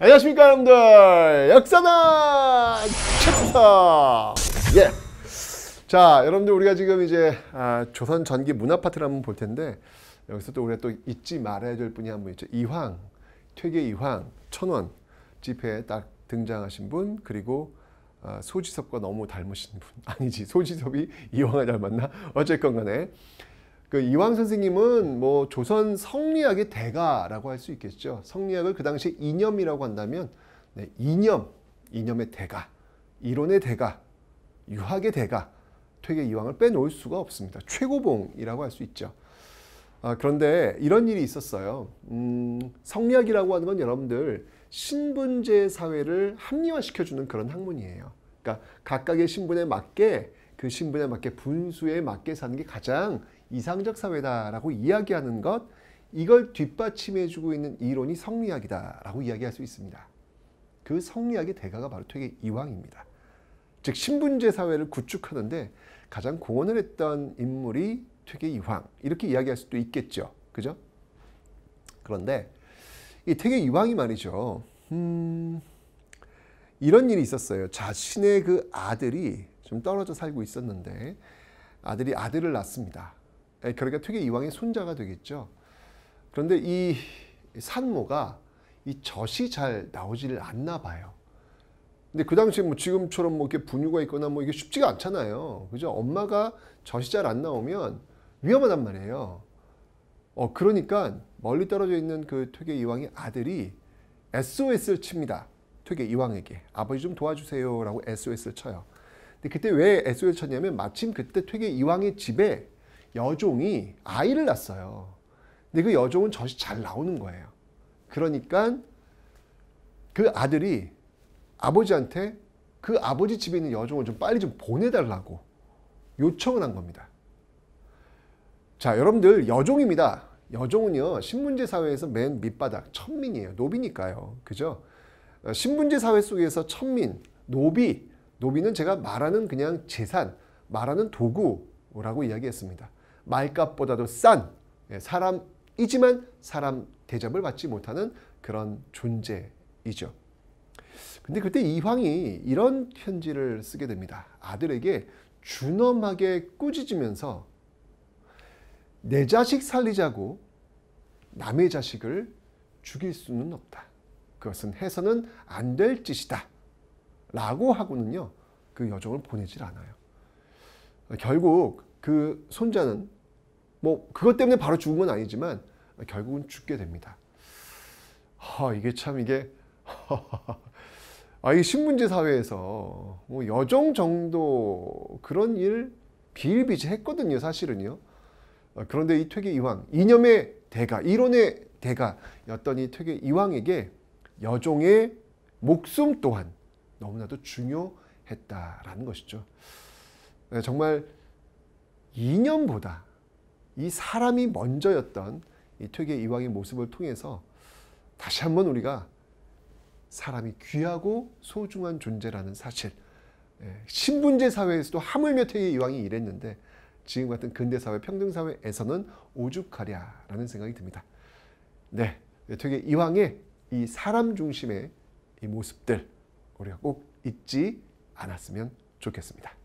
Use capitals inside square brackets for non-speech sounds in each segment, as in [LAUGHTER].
안녕하십니까 여러분들 역사다 챕터 예. 자 여러분들 우리가 지금 이제 아, 조선 전기 문화파트를 한번 볼 텐데 여기서 또 우리가 또 잊지 말아야 될 분이 한 분 있죠 이황 퇴계 이황 천원 집회에 딱 등장하신 분 그리고 아, 소지섭과 너무 닮으신 분 [LAUGHS] 아니지 소지섭이 이황을 닮았나 어쨌건 간에 그 이왕 선생님은 뭐 조선 성리학의 대가라고 할 수 있겠죠. 성리학을 그 당시 이념이라고 한다면 네, 이념, 이념의 대가, 이론의 대가, 유학의 대가, 퇴계 이왕을 빼놓을 수가 없습니다. 최고봉이라고 할 수 있죠. 아, 그런데 이런 일이 있었어요. 음, 성리학이라고 하는 건 여러분들 신분제 사회를 합리화시켜주는 그런 학문이에요. 그러니까 각각의 신분에 맞게 그 신분에 맞게 분수에 맞게 사는 게 가장 이상적 사회다라고 이야기하는 것 이걸 뒷받침해주고 있는 이론이 성리학이다라고 이야기할 수 있습니다. 그 성리학의 대가가 바로 퇴계 이황입니다. 즉 신분제 사회를 구축하는데 가장 공헌을 했던 인물이 퇴계 이황 이렇게 이야기할 수도 있겠죠. 그죠? 그런데 이 퇴계 이황이 말이죠. 음, 이런 일이 있었어요. 자신의 그 아들이 좀 떨어져 살고 있었는데 아들이 아들을 낳습니다. 예, 그러니까 퇴계 이왕의 손자가 되겠죠. 그런데 이 산모가 이 젖이 잘 나오질 않나 봐요. 근데 그 당시에 뭐 지금처럼 뭐 이렇게 분유가 있거나 뭐 이게 쉽지가 않잖아요. 그죠? 엄마가 젖이 잘 안 나오면 위험하단 말이에요. 어, 그러니까 멀리 떨어져 있는 그 퇴계 이왕의 아들이 SOS를 칩니다. 퇴계 이왕에게. 아버지 좀 도와주세요. 라고 SOS를 쳐요. 근데 그때 왜 SOS를 쳤냐면 마침 그때 퇴계 이왕의 집에 여종이 아이를 낳았어요. 근데 그 여종은 젖이 잘 나오는 거예요. 그러니까 그 아들이 아버지한테 그 아버지 집에 있는 여종을 좀 빨리 좀 보내달라고 요청을 한 겁니다. 자, 여러분들 여종입니다. 여종은요 신분제 사회에서 맨 밑바닥 천민이에요. 노비니까요. 그죠? 어, 신분제 사회 속에서 천민, 노비, 노비는 제가 말하는 그냥 재산, 말하는 도구라고 이야기했습니다. 말값보다도 싼 예, 사람이지만 사람 대접을 받지 못하는 그런 존재이죠. 근데 그때 이황이 이런 편지를 쓰게 됩니다. 아들에게 준엄하게 꾸짖으면서 내 자식 살리자고 남의 자식을 죽일 수는 없다. 그것은 해서는 안 될 짓이다. 라고 하고는요. 그 여종을 보내질 않아요. 결국 그 손자는 뭐 그것 때문에 바로 죽은 건 아니지만 결국은 죽게 됩니다. 아, 이게 참 이게 [LAUGHS] 아, 이 신문지 사회에서 뭐 여정 정도 그런 일 비일비재했거든요, 사실은요. 어, 그런데 이 퇴계 이왕, 이념의 대가, 이론의 대가였던 이 퇴계 이왕에게 여종의 목숨 또한 너무나도 중요했다라는 것이죠. 네, 정말 이념보다 이 사람이 먼저였던 이 퇴계 이황의 모습을 통해서 다시 한번 우리가 사람이 귀하고 소중한 존재라는 사실 예, 신분제 사회에서도 하물며 퇴계 이황이 이랬는데 지금 같은 근대 사회 평등 사회에서는 오죽하랴라는 생각이 듭니다. 네, 되게 이왕의 이 사람 중심의 이 모습들 우리가 꼭 잊지 않았으면 좋겠습니다.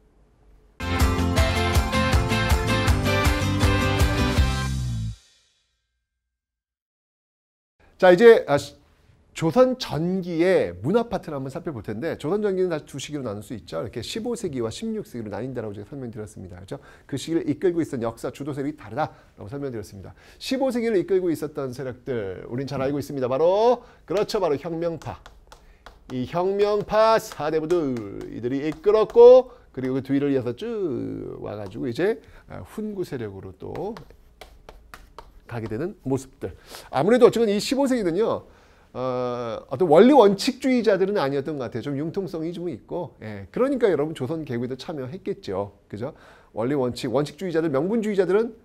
자 이제 아, 조선 전기의 문화파트를 한번 살펴볼 텐데 조선 전기는 다시 두 시기로 나눌 수 있죠. 이렇게 15세기와 16세기로 나뉜다라고 제가 설명드렸습니다. 그렇죠? 그 시기를 이끌고 있던 역사 주도 세력이 다르다라고 설명드렸습니다. 15세기를 이끌고 있었던 세력들 우린 잘 알고 있습니다. 바로 그렇죠. 바로 혁명파. 이 혁명파 사대부들 이들이 이끌었고 그리고 그 뒤를 이어서 쭉 와가지고 이제 아, 훈구 세력으로 또 가게 되는 모습들. 아무래도 어쨌건 이 15세기는요. 어, 어떤 원리 원칙주의자들은 아니었던 것 같아요. 좀 융통성이 좀 있고, 예. 그러니까 여러분 조선 개국에도 참여했겠죠. 그죠? 원리 원칙, 원칙주의자들, 명분주의자들은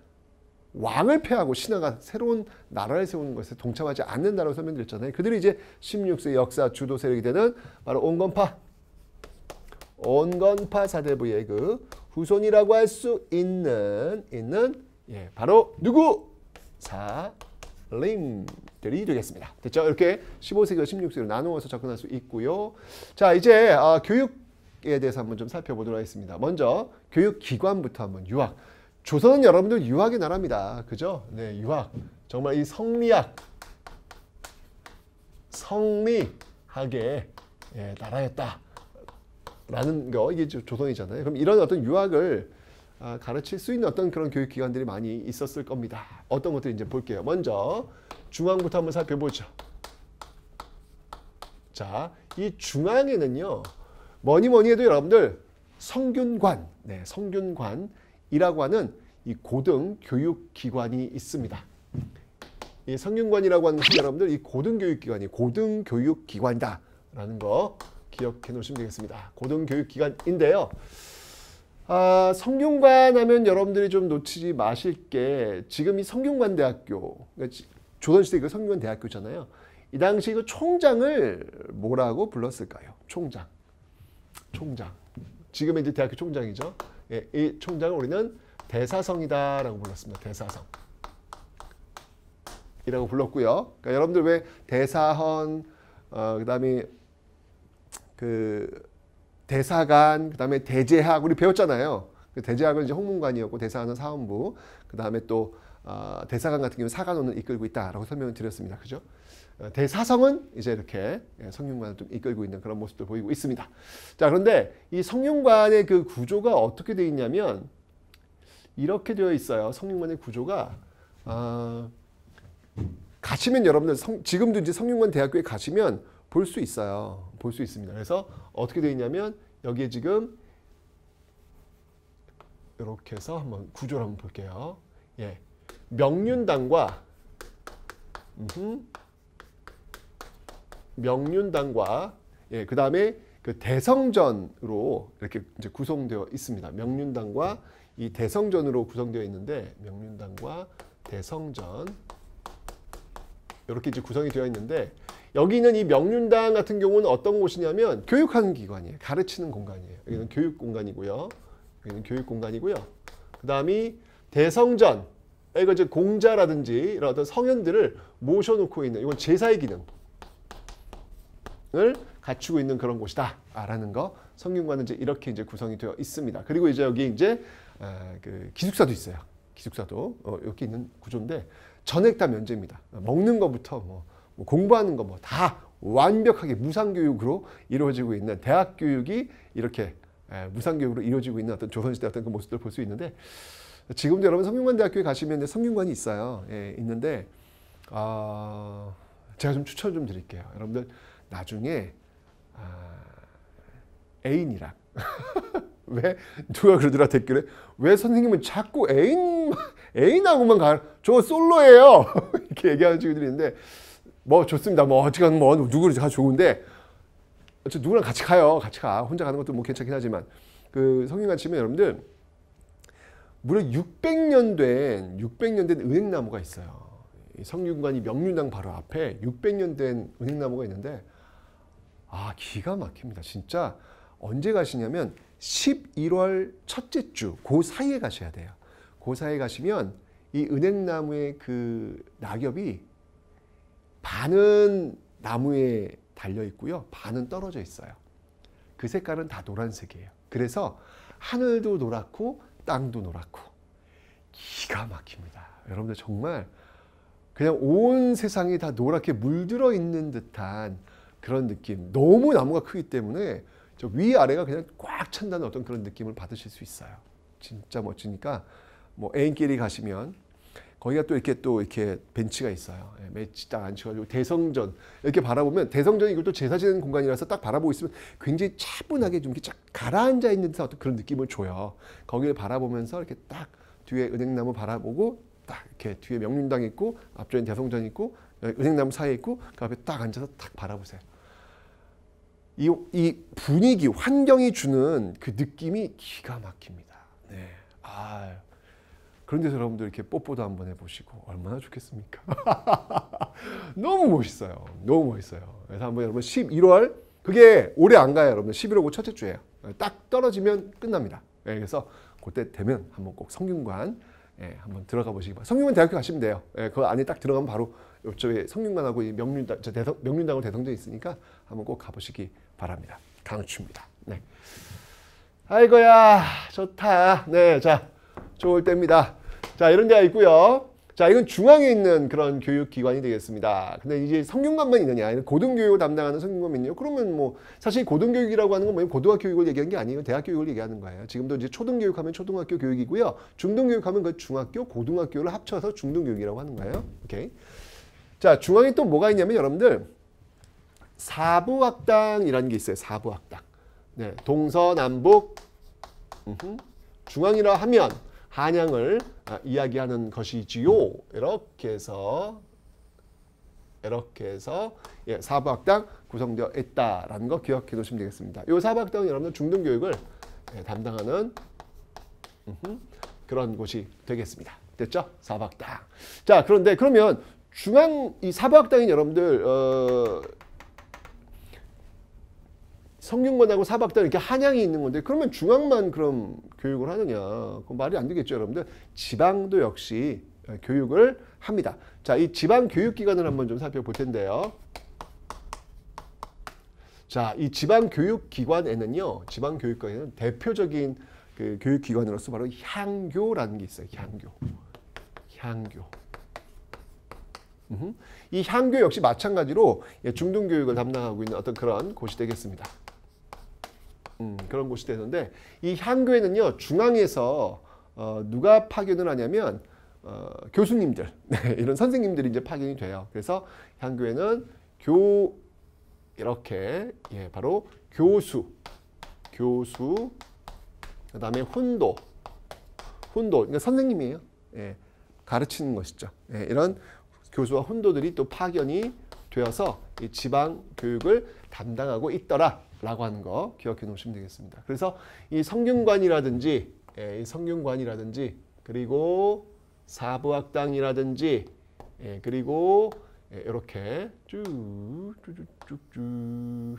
왕을 패하고 신하가 새로운 나라를 세우는 것에 동참하지 않는다고 설명드렸잖아요. 그들이 이제 16세 역사 주도 세력이 되는 바로 온건파, 온건파 사대부의 그 후손이라고 할 수 있는 있는 예 바로 누구 사림들이 되겠습니다. 됐죠? 이렇게 15세기와 16세기로 나누어서 접근할 수 있고요. 자, 이제 어, 교육에 대해서 한번 좀 살펴보도록 하겠습니다. 먼저 교육기관부터 한번 유학. 조선은 여러분들 유학의 나라입니다. 그죠? 네, 유학. 정말 이 성리학, 성리학의 예, 나라였다. 라는 거 이게 조선이잖아요. 그럼 이런 어떤 유학을 아, 가르칠 수 있는 어떤 그런 교육기관들이 많이 있었을 겁니다. 어떤 것들 이제 볼게요. 먼저 중앙부터 한번 살펴보죠. 자, 이 중앙에는요. 뭐니 뭐니 해도 여러분들 성균관, 네, 성균관이라고 하는 이 고등 교육기관이 있습니다. 이 성균관이라고 하는 것은 여러분들 이 고등교육기관이 고등교육기관이다라는 거 기억해 놓으시면 되겠습니다. 고등교육기관인데요. 아, 성균관 하면 여러분들이 좀 놓치지 마실 게 지금 이 성균관 대학교 그러니까 조선시대 이거 그 성균관 대학교잖아요. 이 당시 이거 그 총장을 뭐라고 불렀을까요? 총장, 총장. 지금의 이제 대학교 총장이죠. 예, 이 총장을 우리는 대사성이다라고 불렀습니다. 대사성. 이라고 불렀고요. 그러니까 여러분들 왜 대사헌 어, 그다음에 그 대사관, 그다음에 대제학 우리 배웠잖아요. 그 대제학은 이제 홍문관이었고 대사관은 사원부, 그다음에 또 어, 대사관 같은 경우는 사관원을 이끌고 있다라고 설명을 드렸습니다. 그죠? 어, 대사성은 이제 이렇게 예, 성균관을 좀 이끌고 있는 그런 모습도 보이고 있습니다. 자, 그런데 이 성균관의 그 구조가 어떻게 되어 있냐면 이렇게 되어 있어요. 성균관의 구조가 어, 가시면 여러분들 성, 지금도 이제 성균관 대학교에 가시면 볼수 있어요. 볼 수 있습니다. 그래서 어떻게 되어 있냐면 여기에 지금 이렇게 해서 한번 구조를 한번 볼게요. 예. 명륜당과 음 명륜당과 예, 그다음에 그 대성전으로 이렇게 이제 구성되어 있습니다. 명륜당과 이 대성전으로 구성되어 있는데 명륜당과 대성전 이렇게 이제 구성이 되어 있는데 여기 있는 이 명륜당 같은 경우는 어떤 곳이냐면 교육하는 기관이에요. 가르치는 공간이에요. 여기는 음. 교육 공간이고요. 여기는 교육 공간이고요. 그 다음이 대성전, 이거 이제 공자라든지 이런 어떤 성현들을 모셔놓고 있는 이건 제사의 기능을 갖추고 있는 그런 곳이다. 라는 거. 성균관은 이제 이렇게 이제 구성이 되어 있습니다. 그리고 이제 여기 이제 아, 그 기숙사도 있어요. 기숙사도 어, 여기 있는 구조인데 전액 다 면제입니다. 먹는 것부터 뭐뭐 공부하는 거 뭐 다 완벽하게 무상교육으로 이루어지고 있는 대학 교육이 이렇게 무상교육으로 이루어지고 있는 어떤 조선시대 어떤 그 모습들을 볼 수 있는데 지금도 여러분 성균관대학교에 가시면 성균관이 있어요. 예, 있는데 어, 제가 좀 추천 좀 드릴게요. 여러분들 나중에 아, 애인이랑 [LAUGHS] 왜 누가 그러더라 댓글에 왜 선생님은 자꾸 애인 애인하고만 가? 저 솔로예요 [LAUGHS] 이렇게 얘기하는 친구들이 있는데 뭐 좋습니다. 뭐어찌간뭐 뭐 누구를 가 좋은데 저 누구랑 같이 가요. 같이 가. 혼자 가는 것도 뭐 괜찮긴 하지만 그 성경과 치면 여러분들 무려 600년 된 600년 된 은행나무가 있어요. 성균관이 명륜당 바로 앞에 600년 된 은행나무가 있는데 아 기가 막힙니다. 진짜 언제 가시냐면 11월 첫째 주 그 사이에 가셔야 돼요. 그 사이에 가시면 이 은행나무의 그 낙엽이 반은 나무에 달려 있고요. 반은 떨어져 있어요. 그 색깔은 다 노란색이에요. 그래서 하늘도 노랗고 땅도 노랗고 기가 막힙니다. 여러분들 정말 그냥 온 세상이 다 노랗게 물들어 있는 듯한 그런 느낌. 너무 나무가 크기 때문에 저 위아래가 그냥 꽉 찬다는 어떤 그런 느낌을 받으실 수 있어요. 진짜 멋지니까 뭐 애인끼리 가시면 거기가 또 이렇게 또 이렇게 벤치가 있어요. 예, 매치 딱 앉혀가지고 대성전 이렇게 바라보면 대성전이 이걸 또 제사 지는 공간이라서 딱 바라보고 있으면 굉장히 차분하게 좀 이렇게 쫙 가라앉아 있는 듯한 어떤 그런 느낌을 줘요. 거기를 바라보면서 이렇게 딱 뒤에 은행나무 바라보고 딱 이렇게 뒤에 명륜당 있고 앞쪽에 대성전 있고 은행나무 사이에 있고 그 앞에 딱 앉아서 딱 바라보세요. 이, 이 분위기 환경이 주는 그 느낌이 기가 막힙니다. 네. 아. 그런데 여러분들 이렇게 뽀뽀도 한번 해보시고 얼마나 좋겠습니까? [LAUGHS] 너무 멋있어요. 너무 멋있어요. 그래서 한번 여러분 11월 그게 오래 안 가요 여러분. 11월 고 첫째 주예요. 딱 떨어지면 끝납니다. 예, 그래서 그때 되면 한번 꼭 성균관 예, 한번 들어가 보시기 바랍니다. 성균관 대학교 가시면 돼요. 예, 그 안에 딱 들어가면 바로 이쪽에 성균관하고 명륜당, 저 대성, 명륜당으로 대성전 있으니까 한번 꼭 가보시기 바랍니다. 강추입니다. 네. 아이고야 좋다. 네, 자 좋을 때입니다. 자, 이런 데가 있고요. 자, 이건 중앙에 있는 그런 교육기관이 되겠습니다. 근데 이제 성균관만 있느냐, 고등교육을 담당하는 성균관이냐 그러면 뭐 사실 고등교육이라고 하는 건 뭐냐면 고등학교육을 교 얘기하는 게 아니에요. 대학교육을 교 얘기하는 거예요. 지금도 이제 초등교육하면 초등학교 교육이고요. 중등교육하면 그 중학교, 고등학교를 합쳐서 중등교육이라고 하는 거예요. 오케이. 자, 중앙에 또 뭐가 있냐면 여러분들 사부학당이라는 게 있어요. 사부학당. 네, 동서남북. 음 중앙이라 하면 한양을 아, 이야기하는 것이지요. 이렇게 해서 이렇게 해서 예, 사부학당 구성되어 있다라는 거 기억해 놓으시면 되겠습니다. 이 사부학당은 여러분들 중등교육을 예, 담당하는 음흠, 그런 곳이 되겠습니다. 됐죠? 사부학당. 자 그런데 그러면 중앙 이 사부학당인 여러분들 어, 성균관하고 사박단 이렇게 한양이 있는 건데 그러면 중앙만 그럼 교육을 하느냐 그건 말이 안 되겠죠 여러분들 지방도 역시 예, 교육을 합니다 자이 지방 교육기관을 한번 좀 살펴볼 텐데요 자이 지방 교육기관에는요 지방 교육기관에는 대표적인 그 교육기관으로서 바로 향교라는 게 있어요 향교 향교 이 향교 역시 마찬가지로 예, 중등교육을 담당하고 있는 어떤 그런 곳이 되겠습니다. 음, 그런 곳이 되는데 이 향교회는요 중앙에서 어, 누가 파견을 하냐면 어, 교수님들 [LAUGHS] 네, 이런 선생님들이 이제 파견이 돼요. 그래서 향교회는 교 이렇게 예, 바로 교수 교수 그 다음에 훈도 훈도 그러니까 선생님이에요. 예, 가르치는 것이죠. 예, 이런 교수와 훈도들이 또 파견이 되어서 이 지방 교육을 담당하고 있더라 라고 하는 거 기억해 놓으시면 되겠습니다. 그래서 이 성균관이라든지 예, 이 성균관이라든지 그리고 사부학당이라든지 예, 그리고 예, 이렇게 쭉쭉쭉쭉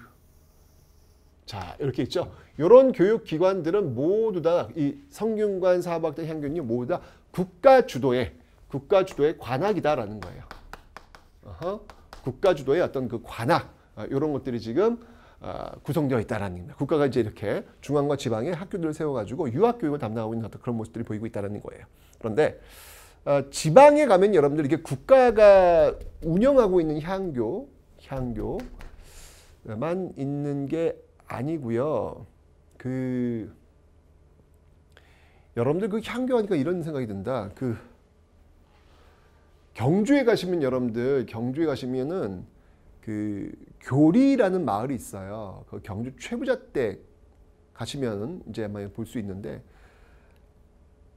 자 이렇게 있죠. 이런 교육기관들은 모두 다 이 성균관, 사부학당, 향균이 모두 다 국가 주도의 국가 주도의 관악이다라는 거예요. 어허, 국가 주도의 어떤 그 관악 이런 아, 것들이 지금 아, 구성되어 있다라는 겁니다. 국가가 이제 이렇게 중앙과 지방에 학교들을 세워가지고 유학 교육을 담당하고 있는 어떤 그런 모습들이 보이고 있다는 거예요. 그런데 아, 지방에 가면 여러분들 이게 국가가 운영하고 있는 향교, 향교만 있는 게 아니고요. 그 여러분들 그 향교하니까 이런 생각이 든다. 그 경주에 가시면 여러분들 경주에 가시면은 그 교리라는 마을이 있어요. 그 경주 최부자댁 가시면 이제 아마 볼수 있는데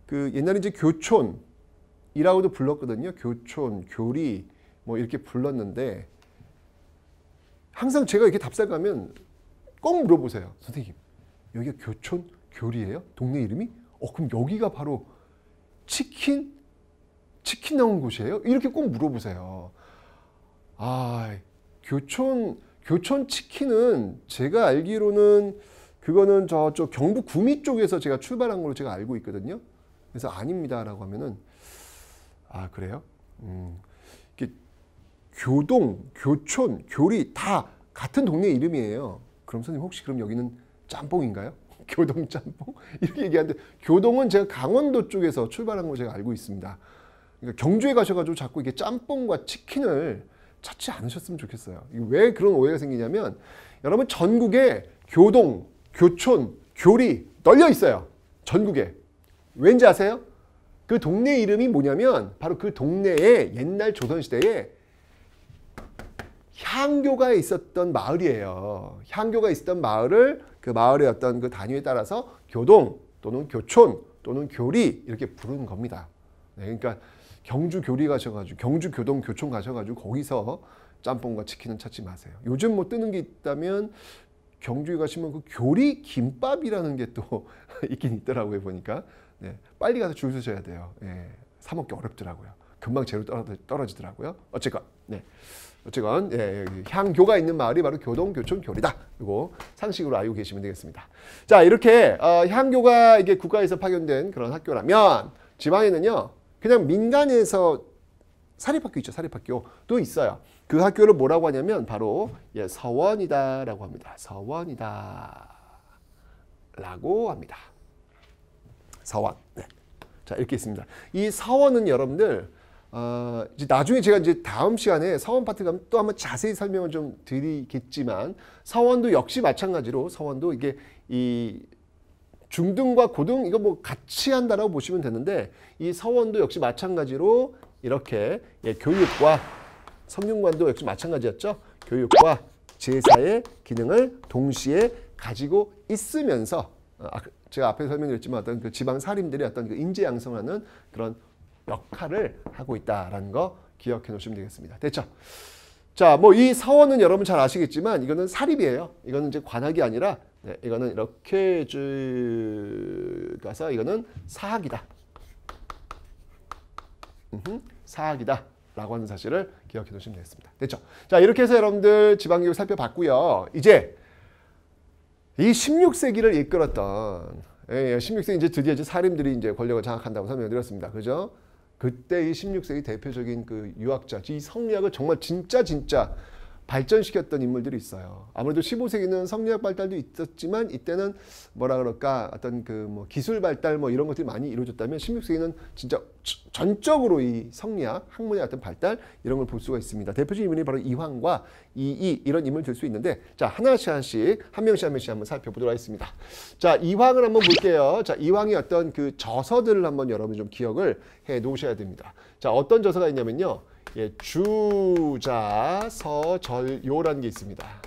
그 옛날에 이제 교촌이라고도 불렀거든요. 교촌, 교리 뭐 이렇게 불렀는데 항상 제가 이렇게 답사 가면 꼭 물어보세요. 선생님, 여기가 교촌 교리예요? 동네 이름이? 어, 그럼 여기가 바로 치킨 치킨 나온 곳이에요? 이렇게 꼭 물어보세요. 아, 교촌 교촌 치킨은 제가 알기로는 그거는 저쪽 경북 구미 쪽에서 제가 출발한 걸로 제가 알고 있거든요. 그래서 아닙니다라고 하면은 아 그래요? 음, 이게 교동, 교촌, 교리 다 같은 동네 이름이에요. 그럼 선생님 혹시 그럼 여기는 짬뽕인가요? [LAUGHS] 교동 짬뽕 이렇게 얘기하는데 교동은 제가 강원도 쪽에서 출발한 걸 제가 알고 있습니다. 그러니까 경주에 가셔가지고 자꾸 이게 짬뽕과 치킨을 찾지 않으셨으면 좋겠어요. 왜 그런 오해가 생기냐면 여러분 전국에 교동, 교촌, 교리 널려 있어요. 전국에. 왠지 아세요? 그 동네 이름이 뭐냐면 바로 그 동네에 옛날 조선시대에 향교가 있었던 마을이에요. 향교가 있었던 마을을 그 마을의 어떤 그 단위에 따라서 교동 또는 교촌 또는 교리 이렇게 부르는 겁니다. 네, 그러니까 경주 교리 가셔가지고 경주 교동 교촌 가셔가지고 거기서 짬뽕과 치킨은 찾지 마세요. 요즘 뭐 뜨는 게 있다면 경주에 가시면 그 교리 김밥이라는 게 또 [LAUGHS] 있긴 있더라고요 보니까 네, 빨리 가서 줄 서셔야 돼요. 네, 사 먹기 어렵더라고요. 금방 재료 떨어지더라고요. 어쨌건 네. 어쨌건 예, 예 그 향교가 있는 마을이 바로 교동 교촌 교리다. 이거 상식으로 알고 계시면 되겠습니다. 자 이렇게 어, 향교가 이게 국가에서 파견된 그런 학교라면 지방에는요 그냥 민간에서 사립학교 있죠. 사립학교도 있어요. 그 학교를 뭐라고 하냐면 바로 예, 서원이다라고 합니다. 서원이다. 라고 합니다. 서원. 네. 자, 이렇게 있습니다. 이 서원은 여러분들 어, 이제 나중에 제가 이제 다음 시간에 서원 파트 가면 또 한번 자세히 설명을 좀 드리겠지만 서원도 역시 마찬가지로 서원도 이게 이 중등과 고등 이거 뭐 같이 한다라고 보시면 되는데 이 서원도 역시 마찬가지로 이렇게 예, 교육과 성균관도 역시 마찬가지였죠. 교육과 제사의 기능을 동시에 가지고 있으면서 어, 아, 제가 앞에 설명드렸지만 어떤 그 지방 사림들이 어떤 그 인재 양성하는 그런 역할을 하고 있다라는 거 기억해 놓으시면 되겠습니다. 됐죠? 자, 뭐 이 서원은 여러분 잘 아시겠지만 이거는 사립이에요. 이거는 이제 관학이 아니라 네, 이거는 이렇게 쭉 가서 이거는 사학이다. 사학이다. 라고 하는 사실을 기억해 두시면 되겠습니다. 됐죠? 자, 이렇게 해서 여러분들 지방교육 살펴봤고요. 이제 이 16세기를 이끌었던 16세기 예, 예, 이제 드디어 이제 사림들이 이제 권력을 장악한다고 설명드렸습니다. 그죠? 그때 이 16세기 대표적인 그 유학자, 이 성리학을 정말 진짜 진짜 발전시켰던 인물들이 있어요. 아무래도 15세기는 성리학 발달도 있었지만 이때는 뭐라 그럴까 어떤 그 뭐 기술 발달 뭐 이런 것들이 많이 이루어졌다면 16세기는 진짜 전적으로 이 성리학 학문의 어떤 발달 이런 걸 볼 수가 있습니다. 대표적인 인물이 바로 이황과 이이 이런 인물 될수 있는데 자 하나씩 하나씩 한 명씩 한 명씩 한번 살펴보도록 하겠습니다. 자 이황을 한번 볼게요. 자 이황의 어떤 그 저서들을 한번 여러분 좀 기억을 해 놓으셔야 됩니다. 자 어떤 저서가 있냐면요. 예, 주자, 서, 절, 요라는 게 있습니다.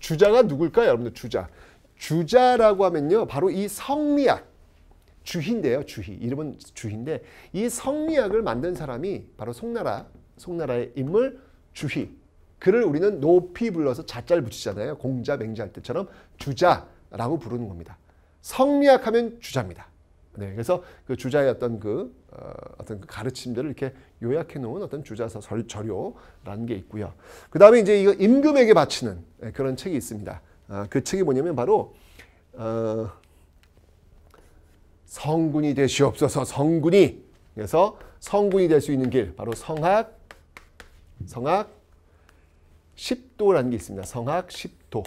주자가 누굴까요? 여러분들 주자. 주자라고 하면요. 바로 이 성리학. 주희인데요. 주희. 이름은 주희인데 이 성리학을 만든 사람이 바로 송나라. 송나라의 인물 주희. 그를 우리는 높이 불러서 자자를 붙이잖아요. 공자, 맹자 할 때처럼 주자라고 부르는 겁니다. 성리학 하면 주자입니다. 네, 그래서 그 주자의 어떤 그 어, 어떤 그 가르침들을 이렇게 요약해 놓은 어떤 주자서 절, 절요라는 게 있고요. 그 다음에 이제 이거 임금에게 바치는 네, 그런 책이 있습니다. 아, 그 책이 뭐냐면 바로 어, 성군이 되시옵소서 성군이 그래서 성군이 될 수 있는 길 바로 성학 성학 십도라는 게 있습니다. 성학 십도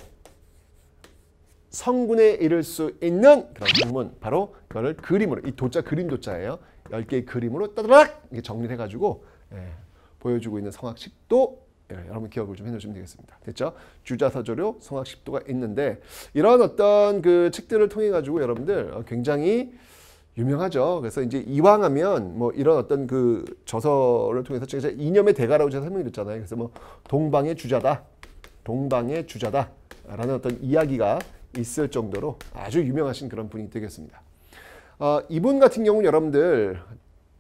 성군에 이를 수 있는 그런 학문 바로 그거를 그림으로 이 도자 그림 도자예요. 10개의 그림으로 따다락 이렇게 정리를 해가지고 예, 보여주고 있는 성악식도 예, 여러분 기억을 좀 해놓으시면 되겠습니다. 됐죠? 주자서조료 성악식도가 있는데 이런 어떤 그 책들을 통해 가지고 여러분들 어, 굉장히 유명하죠. 그래서 이제 이왕 하면 뭐 이런 어떤 그 저서를 통해서 제가 이념의 대가라고 제가 설명드렸잖아요. 그래서 뭐 동방의 주자다. 동방의 주자다. 라는 어떤 이야기가 있을 정도로 아주 유명하신 그런 분이 되겠습니다. 어, 이분 같은 경우는 여러분들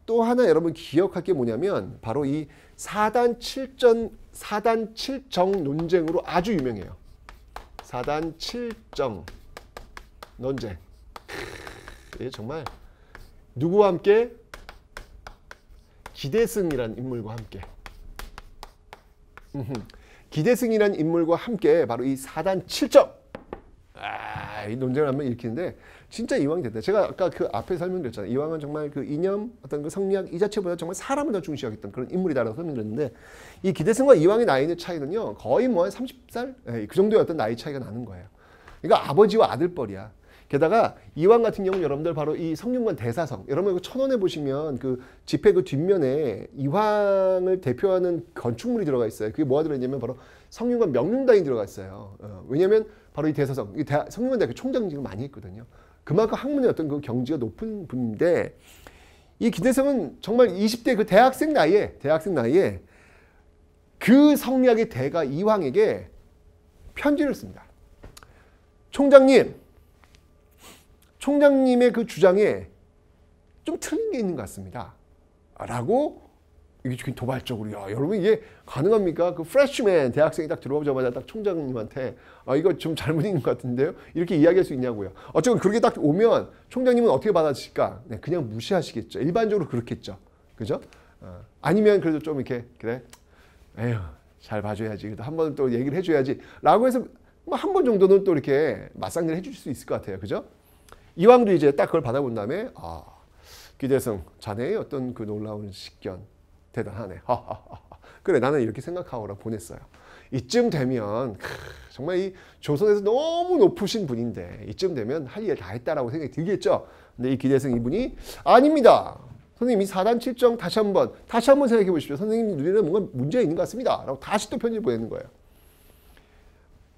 또 하나 여러분 기억할 게 뭐냐면 바로 이 4단 7전 4단 7정 논쟁으로 아주 유명해요. 4단 7정 논쟁. 이 정말 누구와 함께 기대승이란 인물과 함께 기대승이란 인물과 함께 바로 이 4단 7정 이 논쟁을 한번 일으키는데 진짜 이왕이 됐다. 제가 아까 그 앞에 설명드렸잖아요. 이왕은 정말 그 이념 어떤 그 성리학 이 자체보다 정말 사람을 더 중시하겠던 그런 인물이다라고 설명드렸는데 이 기대승과 이왕의 나이는 차이는요 거의 뭐 한 30살 네, 예, 그 정도의 어떤 나이 차이가 나는 거예요. 그러니까 아버지와 아들뻘이야. 게다가 이왕 같은 경우 여러분들 바로 이 성균관 대사성 여러분 천원에 보시면 그 집회 그 뒷면에 이황을 대표하는 건축물이 들어가 있어요. 그게 뭐가 들어있냐면 바로 성균관 명륜단이 들어가 있어요. 어, 왜냐면 바로 이 대사성, 이 대하, 성균관대학교 총장 직을 많이 했거든요. 그만큼 학문의 어떤 그 경지가 높은 분인데 이 김대성은 정말 20대 그 대학생 나이에 대학생 나이에 그 성리학의 대가 이황에게 편지를 씁니다. 총장님, 총장님의 그 주장에 좀 틀린 게 있는 것 같습니다. 라고 이게 지금 도발적으로 야 여러분 이게 가능합니까? 그 프레시맨 대학생이 딱 들어오자마자 딱 총장님한테 아 이거 좀 잘못 있는 것 같은데요? 이렇게 이야기할 수 있냐고요. 어쨌든 그렇게 딱 오면 총장님은 어떻게 받아주실까 네, 그냥 무시하시겠죠. 일반적으로 그렇겠죠. 그죠? 어, 아니면 그래도 좀 이렇게 그래 에휴 잘 봐줘야지 그래도 한번 또 얘기를 해줘야지라고 해서 뭐 한 번 정도는 또 이렇게 맞상대를 해줄 수 있을 것 같아요. 그죠? 이왕도 이제 딱 그걸 받아본 다음에 아. 기대성 자네의 어떤 그 놀라운 식견 대단하네. [LAUGHS] 그래 나는 이렇게 생각하오 보냈어요. 이쯤 되면 정말 이 조선에서 너무 높으신 분인데 이쯤 되면 할 일 다 했다라고 생각이 들겠죠. 근데 이 기대생 이분이 아닙니다. 선생님 이 4단 7정 다시 한번 다시 한번 생각해 보십시오. 선생님 눈에는 뭔가 문제가 있는 것 같습니다. 라고 다시 또 편지를 보내는 거예요.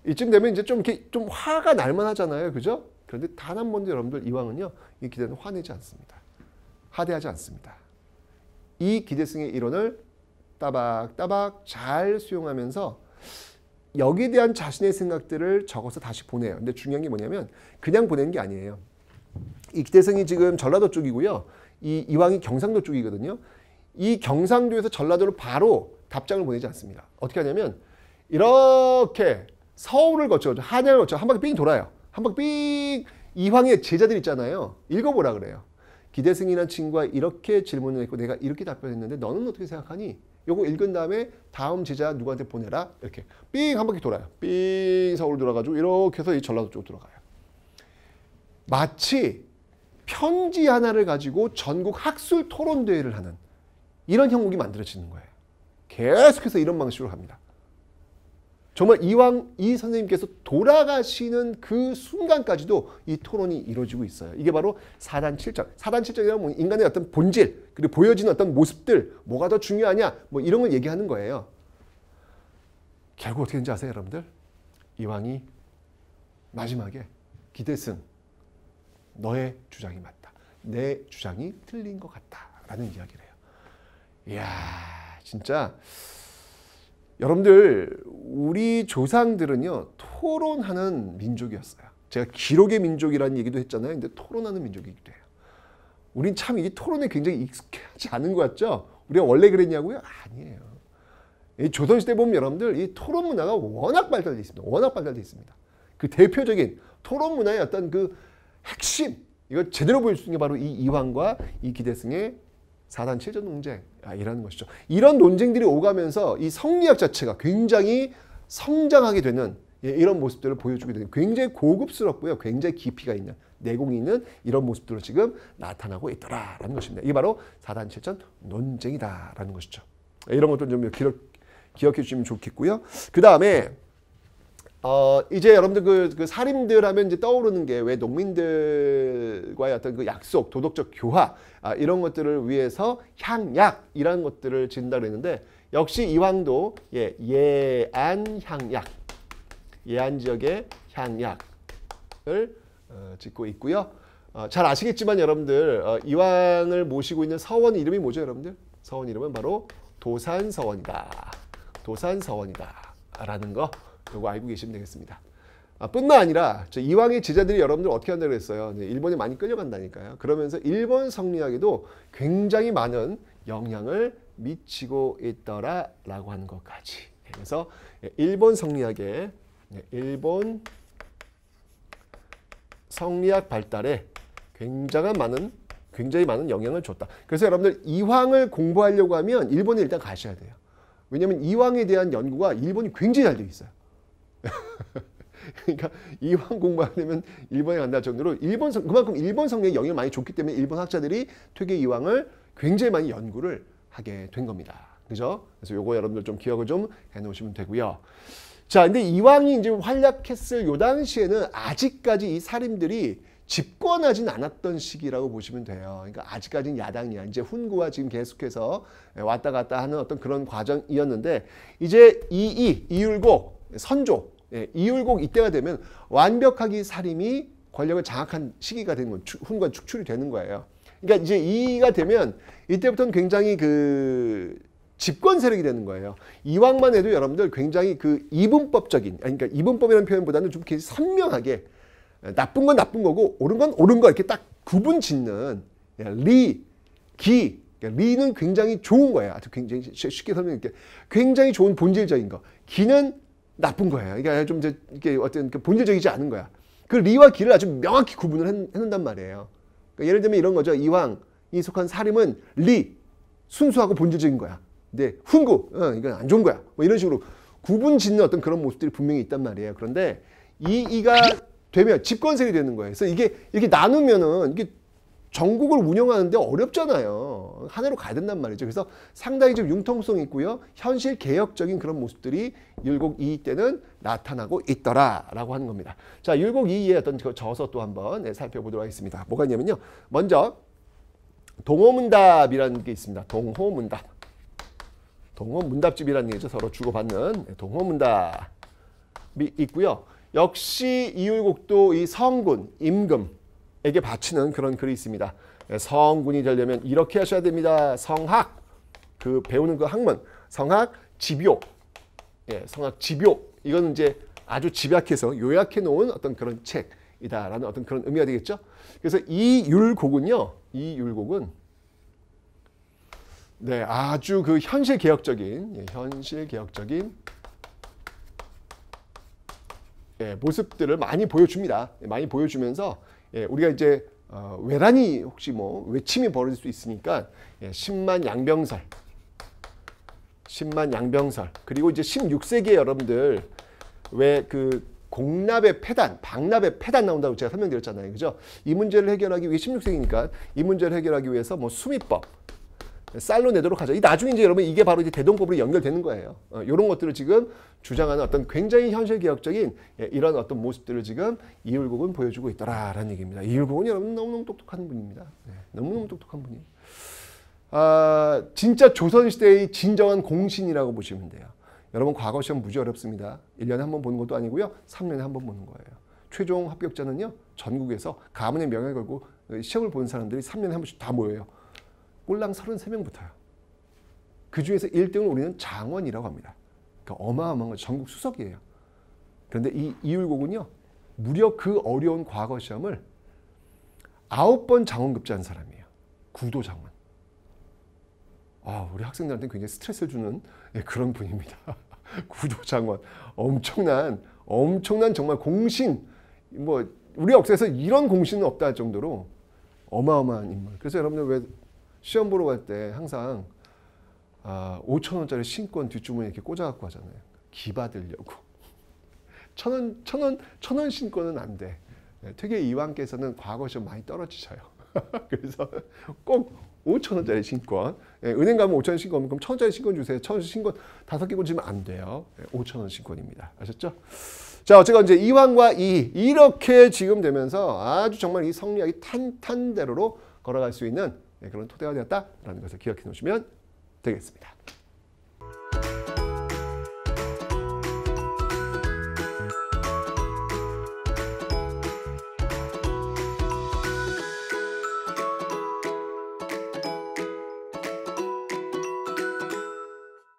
이쯤 되면 이제 좀 이렇게 좀 화가 날만 하잖아요. 그죠? 그런데 단 한 번도 여러분들 이왕은요. 이 기대는 화내지 않습니다. 하대하지 않습니다. 이기대성의 이론을 따박따박 잘 수용하면서 여기에 대한 자신의 생각들을 적어서 다시 보내요. 근데 중요한 게 뭐냐면 그냥 보내는 게 아니에요. 이기대성이 지금 전라도 쪽이고요. 이 이왕이 경상도 쪽이거든요. 이 경상도에서 전라도로 바로 답장을 보내지 않습니다. 어떻게 하냐면 이렇게 서울을 거쳐 한양을 거쳐 한 바퀴 빙 돌아요. 한 바퀴 빙 이황의 제자들 있잖아요. 읽어보라 그래요. 기대승이란 친구가 이렇게 질문을 했고 내가 이렇게 답변했는데 너는 어떻게 생각하니? 요거 읽은 다음에 다음 제자 누구한테 보내라 이렇게 삥 한 바퀴 돌아요. 삥 서울 돌아가지고 이렇게 해서 이 전라도 쪽 돌아가요. 마치 편지 하나를 가지고 전국 학술 토론 대회를 하는 이런 형국이 만들어지는 거예요. 계속해서 이런 방식으로 갑니다. 정말 이왕 이 선생님께서 돌아가시는 그 순간까지도 이 토론이 이루어지고 있어요. 이게 바로 사단 7장. 사단 7장이란 뭐 인간의 어떤 본질, 그리고 보여지는 어떤 모습들, 뭐가 더 중요하냐, 뭐 이런 걸 얘기하는 거예요. 결국 어떻게 된지 아세요, 여러분들? 이왕이 마지막에 기대승, 너의 주장이 맞다. 내 주장이 틀린 것 같다. 라는 이야기를 해요. 이야, 진짜. 여러분들 우리 조상들은요 토론하는 민족이었어요. 제가 기록의 민족이라는 얘기도 했잖아요. 근데 토론하는 민족이기도 해요. 우린 참 이 토론에 굉장히 익숙하지 않은 것 같죠? 우리가 원래 그랬냐고요? 아니에요. 이 조선시대 보면 여러분들 이 토론 문화가 워낙 발달돼 있습니다. 워낙 발달돼 있습니다. 그 대표적인 토론 문화의 어떤 그 핵심 이걸 제대로 보일 수는게 바로 이 이황과 이 기대승의 사단 체전 논쟁 아, 이라는 것이죠. 이런 논쟁들이 오가면서 이 성리학 자체가 굉장히 성장하게 되는 예, 이런 모습들을 보여주게 되는 굉장히 고급스럽고요. 굉장히 깊이가 있는 내공이 있는 이런 모습들로 지금 나타나고 있더라라는 것입니다. 이게 바로 사단 체전 논쟁이다라는 것이죠. 예, 이런 것도 좀 기록, 기억해 주시면 좋겠고요. 그 다음에 어, 이제 여러분들 그, 그 살인들 하면 이제 떠오르는 게 왜 농민들과의 어떤 그 약속, 도덕적 교화 아, 이런 것들을 위해서 향약 이런 것들을 진다 그랬는데 역시 이왕도 예, 예안 향약 예안 지역의 향약을 어, 짓고 있고요. 어, 잘 아시겠지만 여러분들 어, 이왕을 모시고 있는 서원 이름이 뭐죠 여러분들? 서원 이름은 바로 도산서원이다. 도산서원이다 라는 거 요거 알고 계시면 되겠습니다. 아, 뿐만 아니라 이왕의 제자들이 여러분들 어떻게 한다고 그랬어요일본이 많이 끌려간다니까요. 그러면서 일본 성리학에도 굉장히 많은 영향을 미치고 있더라라고 하는 것까지. 그래서 일본 성리학의 네, 일본 성리학 발달에 굉장한 많은 굉장히 많은 영향을 줬다. 그래서 여러분들 이황을 공부하려고 하면 일본에 일단 가셔야 돼요. 왜냐하면 이황에 대한 연구가 일본이 굉장히 잘 되어 있어요. [LAUGHS] 그러니까 이왕 공부하려면 일본에 간다 정도로 일본 성, 그만큼 일본 성경에 영향을 많이 줬기 때문에 일본 학자들이 퇴계 이황을 굉장히 많이 연구를 하게 된 겁니다. 그죠? 그래서 요거 여러분들 좀 기억을 좀 해놓으시면 되고요. 자, 근데 이왕이 이제 활약했을 요 당시에는 아직까지 이 사림들이 집권하진 않았던 시기라고 보시면 돼요. 그러니까 아직까지는 야당이야. 이제 훈구와 지금 계속해서 왔다 갔다 하는 어떤 그런 과정이었는데 이제 이이 이율곡 선조 예, 이율곡 이때가 되면 완벽하게 사림이 권력을 장악한 시기가 되는 건 훈과 축출이 되는 거예요. 그러니까 이제 이가 되면 이때부터는 굉장히 그 집권 세력이 되는 거예요. 이왕만 해도 여러분들 굉장히 그 이분법적인, 그러니까 이분법이라는 표현보다는 좀 굉장히 선명하게 예, 나쁜 건 나쁜 거고 옳은 건 옳은 거 이렇게 딱 구분 짓는 예, 리, 기, 그러니까 리는 굉장히 좋은 거예요. 아주 굉장히 쉽게 설명할게 굉장히 좋은 본질적인 거. 기는 나쁜 거예요. 그러니까 좀 이제 이게 어떤 그 본질적이지 않은 거야. 그 리와 기를 아주 명확히 구분을 해놓는단 말이에요. 그러니까 예를 들면 이런 거죠. 이왕이 속한 사림은 리 순수하고 본질적인 거야. 근데 네, 훈구 어, 이건 안 좋은 거야. 뭐 이런 식으로 구분 짓는 어떤 그런 모습들이 분명히 있단 말이에요. 그런데 이 이가 되면 집권색이 되는 거예요. 그래서 이게 이렇게 나누면은 이게 전국을 운영하는데 어렵잖아요. 하나로 가야 된단 말이죠. 그래서 상당히 좀 융통성 있고요. 현실 개혁적인 그런 모습들이 율곡 2 때는 나타나고 있더라라고 하는 겁니다. 자, 율곡 2의 어떤 그 저서 또 한번 네, 살펴보도록 하겠습니다. 뭐가 있냐면요. 먼저 동호문답이라는 게 있습니다. 동호문답. 동호문답집이라는 게죠. 서로 주고받는 예, 동호문답이 있고요. 역시 이율곡도 이 성군, 임금, 에게 바치는 그런 글이 있습니다. 예, 성군이 되려면 이렇게 하셔야 됩니다. 성학, 그 배우는 그 학문, 성학, 집요, 예, 성학, 집요. 이건 이제 아주 집약해서 요약해 놓은 어떤 그런 책이다라는 어떤 그런 의미가 되겠죠. 그래서 이 율곡은요, 이 율곡은 네, 아주 그 현실 개혁적인, 예, 현실 개혁적인 예, 모습들을 많이 보여줍니다. 예, 많이 보여주면서 예, 우리가 이제 어, 외란이 혹시 뭐 외침이 벌어질 수 있으니까 예, 10만 양병설 10만 양병설 그리고 이제 16세기에 여러분들 왜 그 공납의 폐단, 박납의 폐단 나온다고 제가 설명드렸잖아요. 그죠? 이 문제를 해결하기 위해 16세기니까 이 문제를 해결하기 위해서 뭐 수미법, 쌀로 내도록 하자이 나중에 이제 여러분 이게 바로 이제 대동법으로 연결되는 거예요. 어, 이런 것들을 지금 주장하는 어떤 굉장히 현실개혁적인 예, 이런 어떤 모습들을 지금 이율곡은 보여주고 있더라라는 얘기입니다. 이율곡은 여러분 너무너무 똑똑한 분입니다. 예, 너무너무 똑똑한 분이에요. 아, 진짜 조선시대의 진정한 공신이라고 보시면 돼요. 여러분 과거 시험 무지 어렵습니다. 1년에 한 번 보는 것도 아니고요. 3년에 한 번 보는 거예요. 최종 합격자는요. 전국에서 가문의 명예 걸고 어, 시험을 본 사람들이 3년에 한 번씩 다 모여요. 꼴랑 33명 붙어요. 그 중에서 1등을 우리는 장원이라고 합니다. 그러니까 어마어마한 전국 수석이에요. 그런데 이 이율곡은요. 무려 그 어려운 과거 시험을 아홉 번 장원급제한 사람이에요. 구도 장원. 아, 우리 학생들한테 굉장히 스트레스를 주는 예, 그런 분입니다. [LAUGHS] 구도 장원. 엄청난 엄청난 정말 공신 뭐 우리 역사에서 이런 공신은 없다 할 정도로 어마어마한 인물. 그래서 여러분들 왜 시험 보러 갈 때 항상 아, 5천 원짜리 신권 뒷주머니 이렇게 꽂아갖고 하잖아요. 기받으려고. [LAUGHS] 천 원, 천 원, 천원 신권은 안 돼. 되게 네, 이왕께서는 과거 시험 많이 떨어지셔요. [LAUGHS] 그래서 꼭 5천 원짜리 신권. 예, 은행 가면 5천 원 신권 그럼 천 원짜리 신권 주세요. 천원 신권 다섯 개 꽂으면 안 돼요. 예, 5천 원 신권입니다. 아셨죠? 자, 어쨌건 이제 이왕과 이 이렇게 지금 되면서 아주 정말 이 성리학이 탄탄대로로 걸어갈 수 있는 네, 그런 토대가 되었다라는 것을 기억해 놓으시면 되겠습니다.